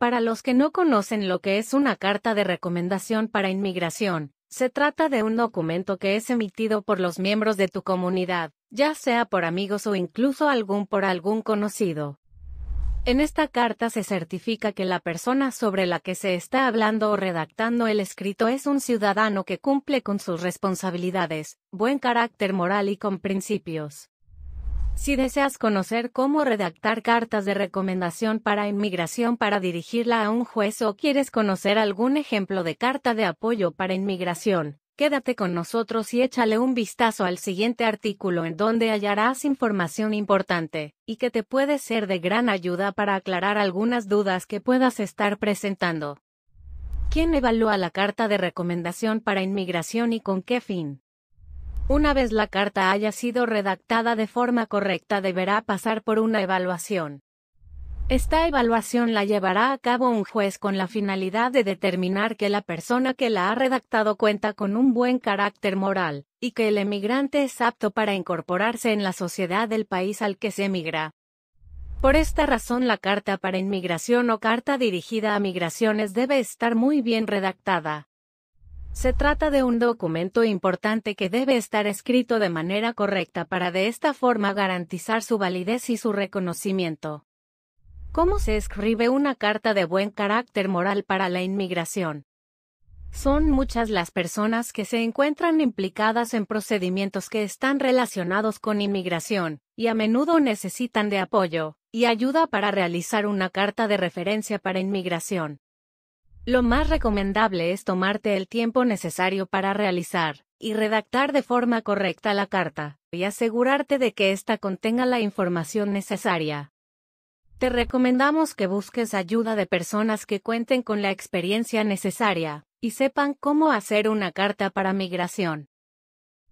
Para los que no conocen lo que es una carta de recomendación para inmigración, se trata de un documento que es emitido por los miembros de tu comunidad, ya sea por amigos o incluso algún por algún conocido. En esta carta se certifica que la persona sobre la que se está hablando o redactando el escrito es un ciudadano que cumple con sus responsabilidades, buen carácter moral y con principios. Si deseas conocer cómo redactar cartas de recomendación para inmigración para dirigirla a un juez o quieres conocer algún ejemplo de carta de apoyo para inmigración, quédate con nosotros y échale un vistazo al siguiente artículo en donde hallarás información importante y que te puede ser de gran ayuda para aclarar algunas dudas que puedas estar presentando. ¿Quién evalúa la carta de recomendación para inmigración y con qué fin? Una vez la carta haya sido redactada de forma correcta deberá pasar por una evaluación. Esta evaluación la llevará a cabo un juez con la finalidad de determinar que la persona que la ha redactado cuenta con un buen carácter moral, y que el emigrante es apto para incorporarse en la sociedad del país al que se emigra. Por esta razón la carta para inmigración o carta dirigida a migraciones debe estar muy bien redactada. Se trata de un documento importante que debe estar escrito de manera correcta para de esta forma garantizar su validez y su reconocimiento. ¿Cómo se escribe una carta de buen carácter moral para la inmigración? Son muchas las personas que se encuentran implicadas en procedimientos que están relacionados con inmigración, y a menudo necesitan de apoyo y ayuda para realizar una carta de referencia para inmigración. Lo más recomendable es tomarte el tiempo necesario para realizar y redactar de forma correcta la carta, y asegurarte de que ésta contenga la información necesaria. Te recomendamos que busques ayuda de personas que cuenten con la experiencia necesaria y sepan cómo hacer una carta para migración.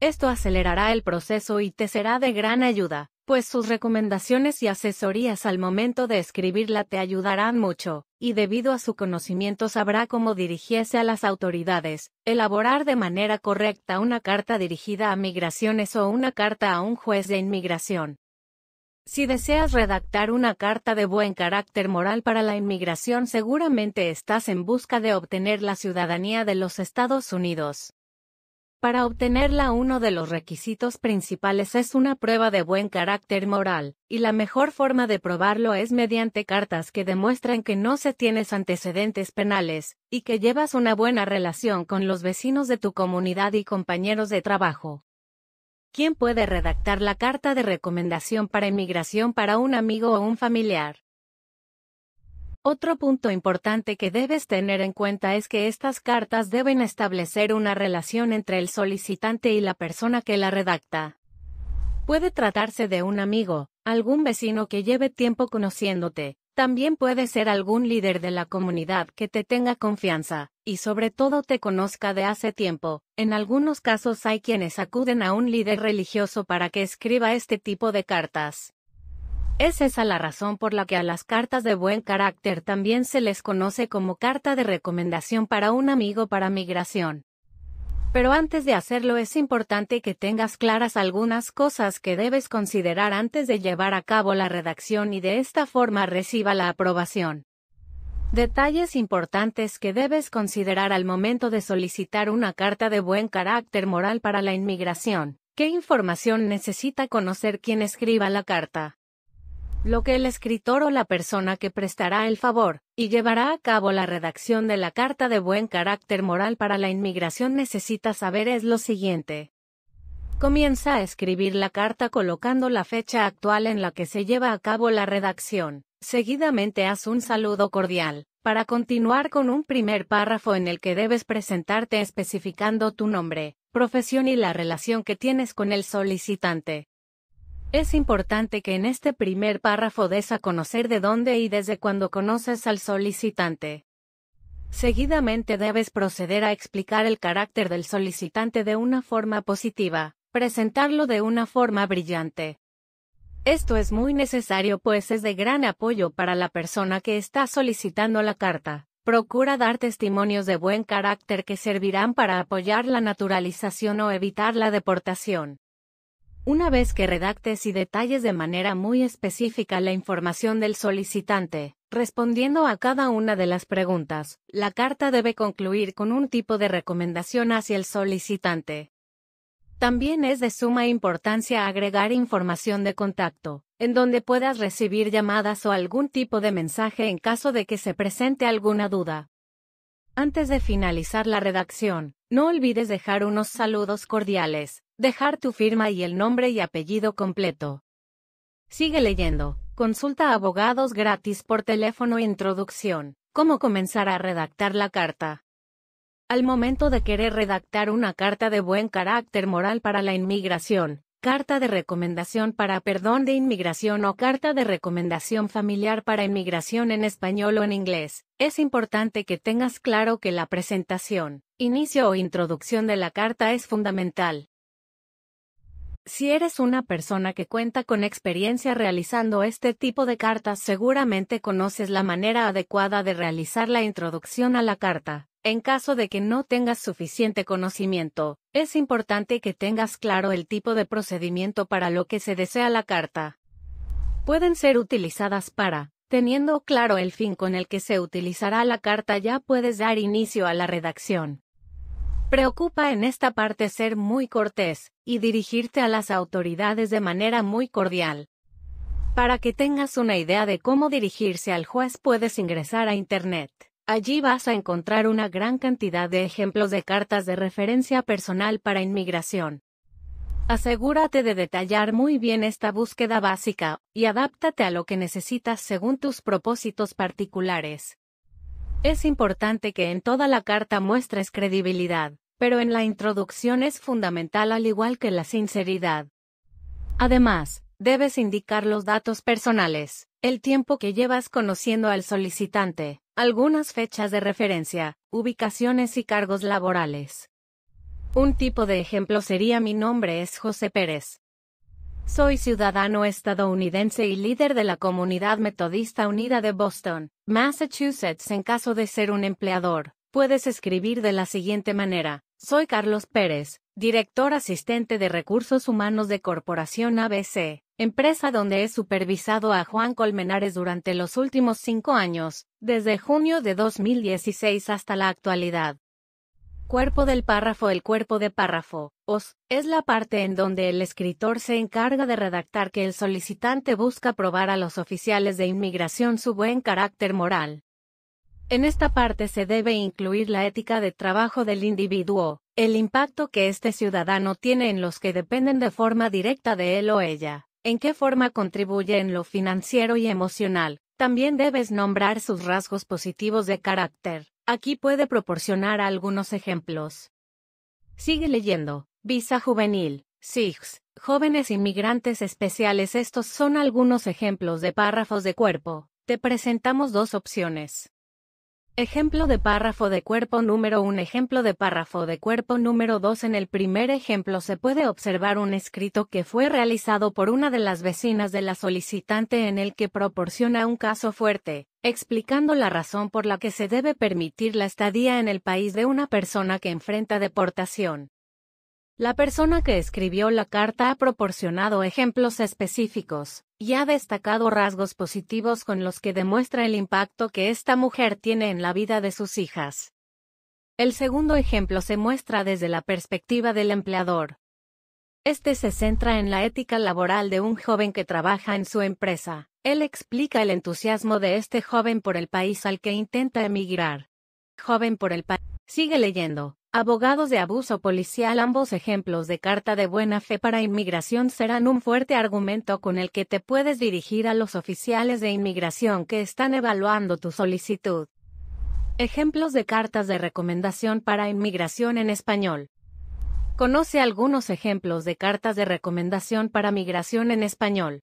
Esto acelerará el proceso y te será de gran ayuda, pues sus recomendaciones y asesorías al momento de escribirla te ayudarán mucho y debido a su conocimiento sabrá cómo dirigirse a las autoridades, elaborar de manera correcta una carta dirigida a migraciones o una carta a un juez de inmigración. Si deseas redactar una carta de buen carácter moral para la inmigración seguramente estás en busca de obtener la ciudadanía de los Estados Unidos. Para obtenerla uno de los requisitos principales es una prueba de buen carácter moral, y la mejor forma de probarlo es mediante cartas que demuestran que no se tienes antecedentes penales, y que llevas una buena relación con los vecinos de tu comunidad y compañeros de trabajo. ¿Quién puede redactar la carta de recomendación para inmigración para un amigo o un familiar? Otro punto importante que debes tener en cuenta es que estas cartas deben establecer una relación entre el solicitante y la persona que la redacta. Puede tratarse de un amigo, algún vecino que lleve tiempo conociéndote, también puede ser algún líder de la comunidad que te tenga confianza, y sobre todo te conozca de hace tiempo. En algunos casos hay quienes acuden a un líder religioso para que escriba este tipo de cartas. Es esa la razón por la que a las cartas de buen carácter también se les conoce como carta de recomendación para un amigo para migración. Pero antes de hacerlo es importante que tengas claras algunas cosas que debes considerar antes de llevar a cabo la redacción y de esta forma reciba la aprobación. Detalles importantes que debes considerar al momento de solicitar una carta de buen carácter moral para la inmigración. ¿Qué información necesita conocer quien escriba la carta? lo que el escritor o la persona que prestará el favor, y llevará a cabo la redacción de la carta de buen carácter moral para la inmigración necesita saber es lo siguiente. Comienza a escribir la carta colocando la fecha actual en la que se lleva a cabo la redacción. Seguidamente haz un saludo cordial, para continuar con un primer párrafo en el que debes presentarte especificando tu nombre, profesión y la relación que tienes con el solicitante. Es importante que en este primer párrafo des a conocer de dónde y desde cuándo conoces al solicitante. Seguidamente debes proceder a explicar el carácter del solicitante de una forma positiva, presentarlo de una forma brillante. Esto es muy necesario pues es de gran apoyo para la persona que está solicitando la carta. Procura dar testimonios de buen carácter que servirán para apoyar la naturalización o evitar la deportación. Una vez que redactes y detalles de manera muy específica la información del solicitante, respondiendo a cada una de las preguntas, la carta debe concluir con un tipo de recomendación hacia el solicitante. También es de suma importancia agregar información de contacto, en donde puedas recibir llamadas o algún tipo de mensaje en caso de que se presente alguna duda. Antes de finalizar la redacción, no olvides dejar unos saludos cordiales, dejar tu firma y el nombre y apellido completo. Sigue leyendo. Consulta a abogados gratis por teléfono e Introducción. ¿Cómo comenzar a redactar la carta? Al momento de querer redactar una carta de buen carácter moral para la inmigración, carta de recomendación para perdón de inmigración o carta de recomendación familiar para inmigración en español o en inglés, es importante que tengas claro que la presentación, Inicio o introducción de la carta es fundamental. Si eres una persona que cuenta con experiencia realizando este tipo de cartas, seguramente conoces la manera adecuada de realizar la introducción a la carta. En caso de que no tengas suficiente conocimiento, es importante que tengas claro el tipo de procedimiento para lo que se desea la carta. Pueden ser utilizadas para, teniendo claro el fin con el que se utilizará la carta ya puedes dar inicio a la redacción. Preocupa en esta parte ser muy cortés y dirigirte a las autoridades de manera muy cordial. Para que tengas una idea de cómo dirigirse al juez puedes ingresar a Internet. Allí vas a encontrar una gran cantidad de ejemplos de cartas de referencia personal para inmigración. Asegúrate de detallar muy bien esta búsqueda básica y adáptate a lo que necesitas según tus propósitos particulares. Es importante que en toda la carta muestres credibilidad, pero en la introducción es fundamental al igual que la sinceridad. Además, debes indicar los datos personales, el tiempo que llevas conociendo al solicitante, algunas fechas de referencia, ubicaciones y cargos laborales. Un tipo de ejemplo sería mi nombre es José Pérez, soy ciudadano estadounidense y líder de la Comunidad Metodista Unida de Boston, Massachusetts. En caso de ser un empleador, puedes escribir de la siguiente manera. Soy Carlos Pérez, director asistente de recursos humanos de Corporación ABC, empresa donde he supervisado a Juan Colmenares durante los últimos cinco años, desde junio de 2016 hasta la actualidad. Cuerpo del párrafo El cuerpo de párrafo, os, es la parte en donde el escritor se encarga de redactar que el solicitante busca probar a los oficiales de inmigración su buen carácter moral. En esta parte se debe incluir la ética de trabajo del individuo, el impacto que este ciudadano tiene en los que dependen de forma directa de él o ella, en qué forma contribuye en lo financiero y emocional, también debes nombrar sus rasgos positivos de carácter. Aquí puede proporcionar algunos ejemplos. Sigue leyendo. Visa juvenil, SIGS, jóvenes inmigrantes especiales. Estos son algunos ejemplos de párrafos de cuerpo. Te presentamos dos opciones. Ejemplo de párrafo de cuerpo número 1 Ejemplo de párrafo de cuerpo número 2 En el primer ejemplo se puede observar un escrito que fue realizado por una de las vecinas de la solicitante en el que proporciona un caso fuerte, explicando la razón por la que se debe permitir la estadía en el país de una persona que enfrenta deportación. La persona que escribió la carta ha proporcionado ejemplos específicos y ha destacado rasgos positivos con los que demuestra el impacto que esta mujer tiene en la vida de sus hijas. El segundo ejemplo se muestra desde la perspectiva del empleador. Este se centra en la ética laboral de un joven que trabaja en su empresa. Él explica el entusiasmo de este joven por el país al que intenta emigrar. Joven por el país. Sigue leyendo abogados de abuso policial. Ambos ejemplos de carta de buena fe para inmigración serán un fuerte argumento con el que te puedes dirigir a los oficiales de inmigración que están evaluando tu solicitud. Ejemplos de cartas de recomendación para inmigración en español. Conoce algunos ejemplos de cartas de recomendación para migración en español.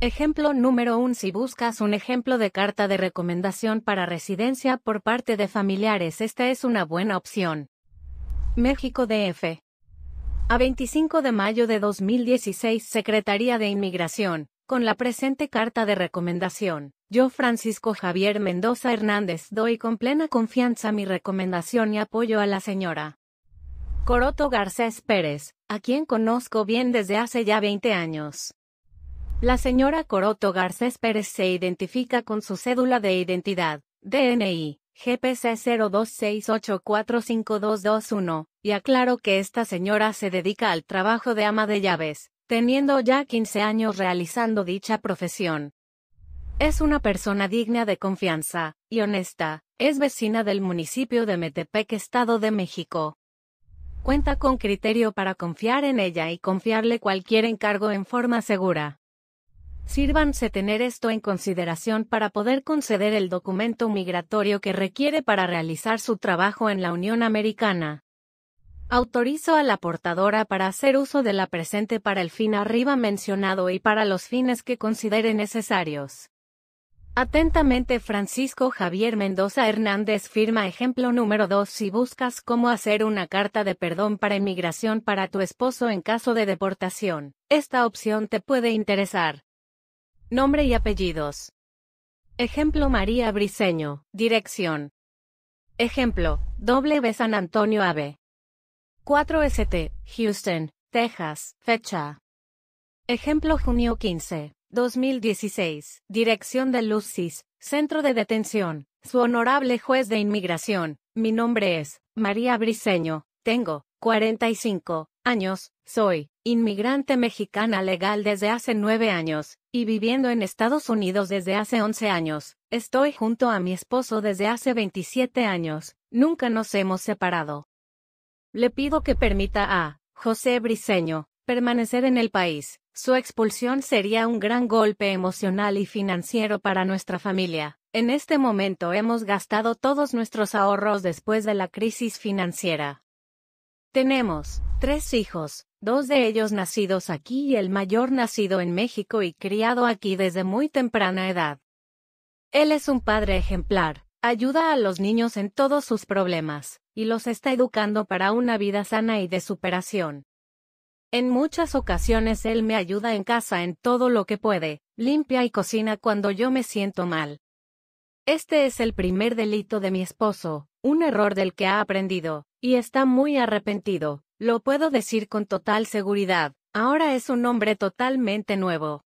Ejemplo número 1. Si buscas un ejemplo de carta de recomendación para residencia por parte de familiares, esta es una buena opción. México DF. A 25 de mayo de 2016, Secretaría de Inmigración, con la presente carta de recomendación. Yo, Francisco Javier Mendoza Hernández, doy con plena confianza mi recomendación y apoyo a la señora Coroto Garcés Pérez, a quien conozco bien desde hace ya 20 años. La señora Coroto Garcés Pérez se identifica con su cédula de identidad, DNI, GPC 026845221, y aclaro que esta señora se dedica al trabajo de ama de llaves, teniendo ya 15 años realizando dicha profesión. Es una persona digna de confianza, y honesta, es vecina del municipio de Metepec, Estado de México. Cuenta con criterio para confiar en ella y confiarle cualquier encargo en forma segura sírvanse tener esto en consideración para poder conceder el documento migratorio que requiere para realizar su trabajo en la Unión Americana. Autorizo a la portadora para hacer uso de la presente para el fin arriba mencionado y para los fines que considere necesarios. Atentamente Francisco Javier Mendoza Hernández firma ejemplo número 2 si buscas cómo hacer una carta de perdón para inmigración para tu esposo en caso de deportación. Esta opción te puede interesar. Nombre y apellidos. Ejemplo María Briseño, dirección. Ejemplo, W San Antonio Ave. 4 ST, Houston, Texas, fecha. Ejemplo junio 15, 2016, Dirección de Lucis, Centro de Detención, su honorable juez de inmigración, mi nombre es, María Briseño, tengo, 45, años, soy, inmigrante mexicana legal desde hace nueve años, y viviendo en Estados Unidos desde hace 11 años. Estoy junto a mi esposo desde hace 27 años. Nunca nos hemos separado. Le pido que permita a José Briseño permanecer en el país. Su expulsión sería un gran golpe emocional y financiero para nuestra familia. En este momento hemos gastado todos nuestros ahorros después de la crisis financiera. Tenemos tres hijos, dos de ellos nacidos aquí y el mayor nacido en México y criado aquí desde muy temprana edad. Él es un padre ejemplar, ayuda a los niños en todos sus problemas, y los está educando para una vida sana y de superación. En muchas ocasiones él me ayuda en casa en todo lo que puede, limpia y cocina cuando yo me siento mal. Este es el primer delito de mi esposo, un error del que ha aprendido, y está muy arrepentido, lo puedo decir con total seguridad, ahora es un hombre totalmente nuevo.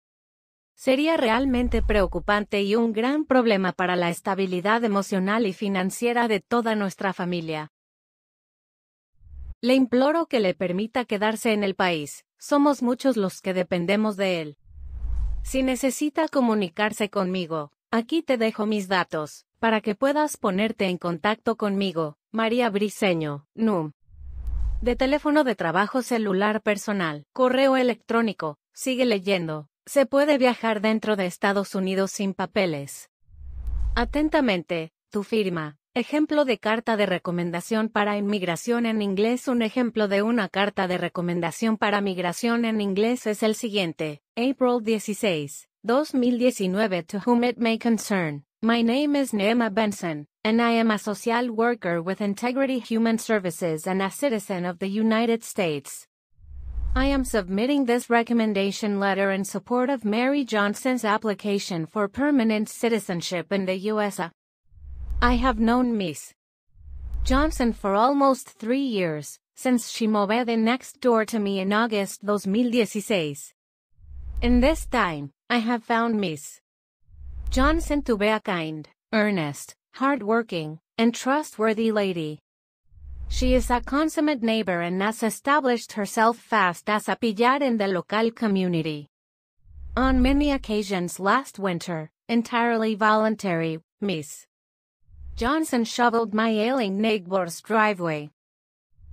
Sería realmente preocupante y un gran problema para la estabilidad emocional y financiera de toda nuestra familia. Le imploro que le permita quedarse en el país, somos muchos los que dependemos de él. Si necesita comunicarse conmigo, aquí te dejo mis datos, para que puedas ponerte en contacto conmigo, María Briseño, NUM de teléfono de trabajo celular personal, correo electrónico, sigue leyendo, se puede viajar dentro de Estados Unidos sin papeles. Atentamente, tu firma. Ejemplo de carta de recomendación para inmigración en inglés. Un ejemplo de una carta de recomendación para migración en inglés es el siguiente. April 16, 2019. To whom it may concern. My name is Nema Benson. and I am a social worker with Integrity Human Services and a citizen of the United States. I am submitting this recommendation letter in support of Mary Johnson's application for permanent citizenship in the USA. I have known Miss Johnson for almost three years, since she moved in next door to me in August 2016. In this time, I have found Miss Johnson to be a kind, earnest, hardworking, and trustworthy lady. She is a consummate neighbor and has established herself fast as a pillar in the local community. On many occasions last winter, entirely voluntary, Miss Johnson shoveled my ailing neighbor's driveway.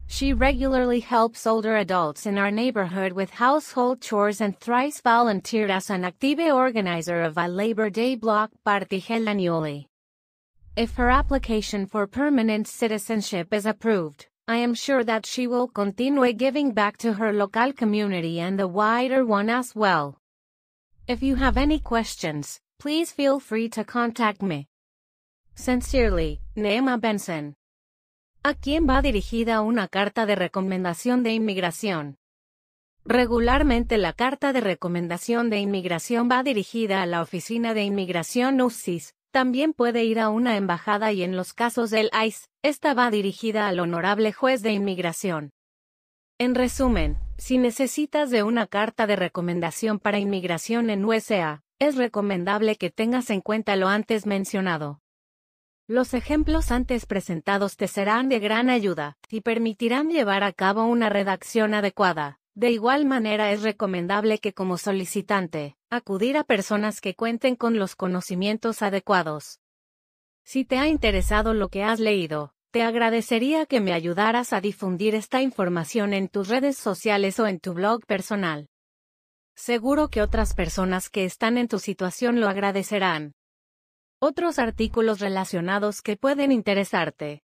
She regularly helps older adults in our neighborhood with household chores and thrice volunteered as an active organizer of a Labor Day block party held annually. If her application for permanent citizenship is approved, I am sure that she will continue giving back to her local community and the wider one as well. If you have any questions, please feel free to contact me. Sincerely, Neema Benson. ¿A quién va dirigida una carta de recomendación de inmigración? Regularmente la carta de recomendación de inmigración va dirigida a la Oficina de Inmigración UCIS, También puede ir a una embajada y en los casos del ICE, esta va dirigida al honorable juez de inmigración. En resumen, si necesitas de una carta de recomendación para inmigración en USA, es recomendable que tengas en cuenta lo antes mencionado. Los ejemplos antes presentados te serán de gran ayuda y permitirán llevar a cabo una redacción adecuada. De igual manera es recomendable que como solicitante, acudir a personas que cuenten con los conocimientos adecuados. Si te ha interesado lo que has leído, te agradecería que me ayudaras a difundir esta información en tus redes sociales o en tu blog personal. Seguro que otras personas que están en tu situación lo agradecerán. Otros artículos relacionados que pueden interesarte.